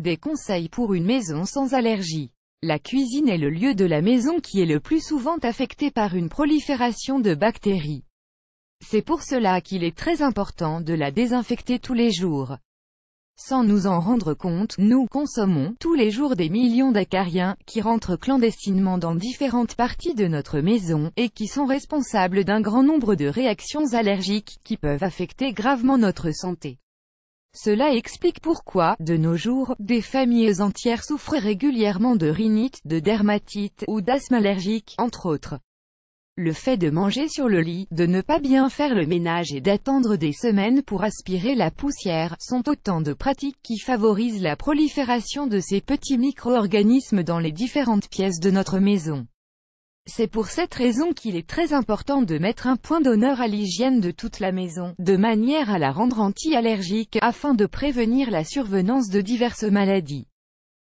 Des conseils pour une maison sans allergie. La cuisine est le lieu de la maison qui est le plus souvent affecté par une prolifération de bactéries. C'est pour cela qu'il est très important de la désinfecter tous les jours. Sans nous en rendre compte, nous consommons tous les jours des millions d'acariens qui rentrent clandestinement dans différentes parties de notre maison et qui sont responsables d'un grand nombre de réactions allergiques qui peuvent affecter gravement notre santé. Cela explique pourquoi, de nos jours, des familles entières souffrent régulièrement de rhinite, de dermatite, ou d'asthme allergique, entre autres. Le fait de manger sur le lit, de ne pas bien faire le ménage et d'attendre des semaines pour aspirer la poussière, sont autant de pratiques qui favorisent la prolifération de ces petits micro-organismes dans les différentes pièces de notre maison. C'est pour cette raison qu'il est très important de mettre un point d'honneur à l'hygiène de toute la maison, de manière à la rendre anti-allergique, afin de prévenir la survenance de diverses maladies.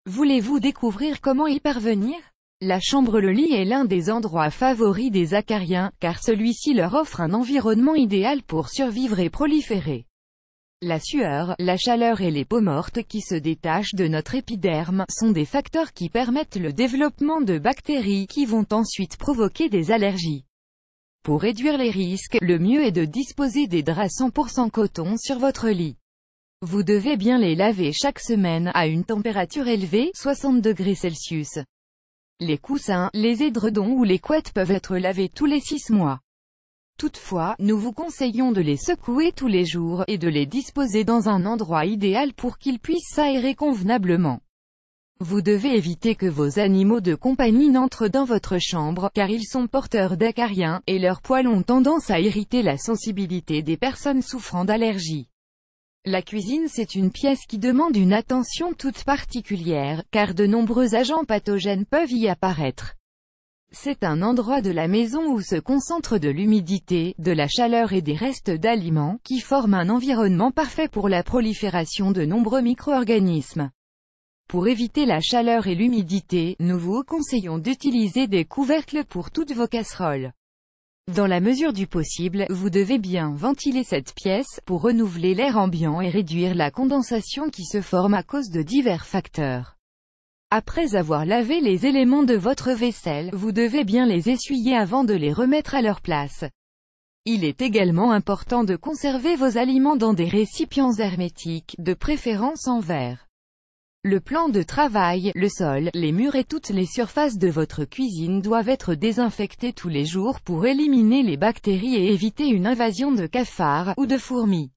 Voulez-vous découvrir comment y parvenir La chambre le lit est l'un des endroits favoris des acariens, car celui-ci leur offre un environnement idéal pour survivre et proliférer. La sueur, la chaleur et les peaux mortes qui se détachent de notre épiderme, sont des facteurs qui permettent le développement de bactéries qui vont ensuite provoquer des allergies. Pour réduire les risques, le mieux est de disposer des draps 100% coton sur votre lit. Vous devez bien les laver chaque semaine, à une température élevée, 60 degrés Celsius. Les coussins, les édredons ou les couettes peuvent être lavés tous les 6 mois. Toutefois, nous vous conseillons de les secouer tous les jours, et de les disposer dans un endroit idéal pour qu'ils puissent s'aérer convenablement. Vous devez éviter que vos animaux de compagnie n'entrent dans votre chambre, car ils sont porteurs d'acariens, et leurs poils ont tendance à irriter la sensibilité des personnes souffrant d'allergies. La cuisine c'est une pièce qui demande une attention toute particulière, car de nombreux agents pathogènes peuvent y apparaître. C'est un endroit de la maison où se concentre de l'humidité, de la chaleur et des restes d'aliments, qui forment un environnement parfait pour la prolifération de nombreux micro-organismes. Pour éviter la chaleur et l'humidité, nous vous conseillons d'utiliser des couvercles pour toutes vos casseroles. Dans la mesure du possible, vous devez bien ventiler cette pièce, pour renouveler l'air ambiant et réduire la condensation qui se forme à cause de divers facteurs. Après avoir lavé les éléments de votre vaisselle, vous devez bien les essuyer avant de les remettre à leur place. Il est également important de conserver vos aliments dans des récipients hermétiques, de préférence en verre. Le plan de travail, le sol, les murs et toutes les surfaces de votre cuisine doivent être désinfectés tous les jours pour éliminer les bactéries et éviter une invasion de cafards, ou de fourmis.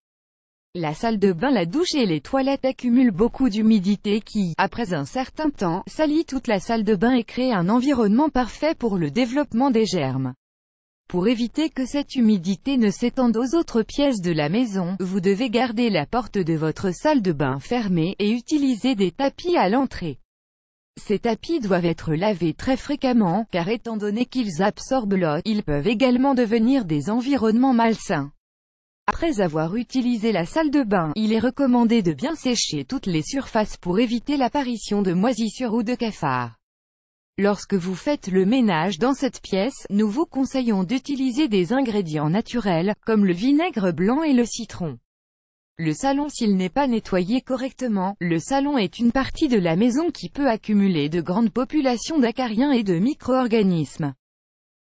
La salle de bain, la douche et les toilettes accumulent beaucoup d'humidité qui, après un certain temps, salit toute la salle de bain et crée un environnement parfait pour le développement des germes. Pour éviter que cette humidité ne s'étende aux autres pièces de la maison, vous devez garder la porte de votre salle de bain fermée, et utiliser des tapis à l'entrée. Ces tapis doivent être lavés très fréquemment, car étant donné qu'ils absorbent l'eau, ils peuvent également devenir des environnements malsains. Après avoir utilisé la salle de bain, il est recommandé de bien sécher toutes les surfaces pour éviter l'apparition de moisissures ou de cafards. Lorsque vous faites le ménage dans cette pièce, nous vous conseillons d'utiliser des ingrédients naturels, comme le vinaigre blanc et le citron. Le salon s'il n'est pas nettoyé correctement, le salon est une partie de la maison qui peut accumuler de grandes populations d'acariens et de micro-organismes.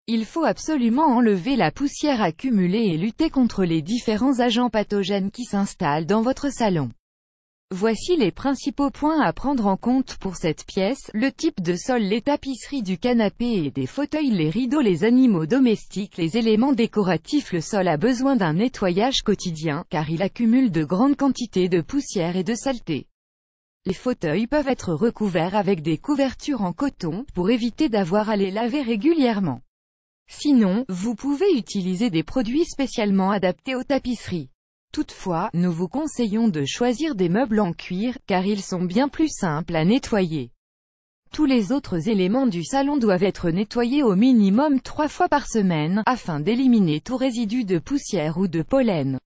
Il faut absolument enlever la poussière accumulée et lutter contre les différents agents pathogènes qui s'installent dans votre salon. Voici les principaux points à prendre en compte pour cette pièce, le type de sol, les tapisseries du canapé et des fauteuils, les rideaux, les animaux domestiques, les éléments décoratifs. Le sol a besoin d'un nettoyage quotidien, car il accumule de grandes quantités de poussière et de saleté. Les fauteuils peuvent être recouverts avec des couvertures en coton, pour éviter d'avoir à les laver régulièrement. Sinon, vous pouvez utiliser des produits spécialement adaptés aux tapisseries. Toutefois, nous vous conseillons de choisir des meubles en cuir, car ils sont bien plus simples à nettoyer. Tous les autres éléments du salon doivent être nettoyés au minimum trois fois par semaine, afin d'éliminer tout résidu de poussière ou de pollen.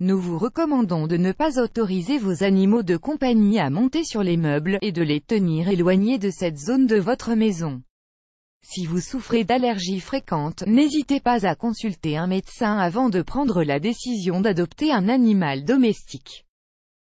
Nous vous recommandons de ne pas autoriser vos animaux de compagnie à monter sur les meubles, et de les tenir éloignés de cette zone de votre maison. Si vous souffrez d'allergies fréquentes, n'hésitez pas à consulter un médecin avant de prendre la décision d'adopter un animal domestique.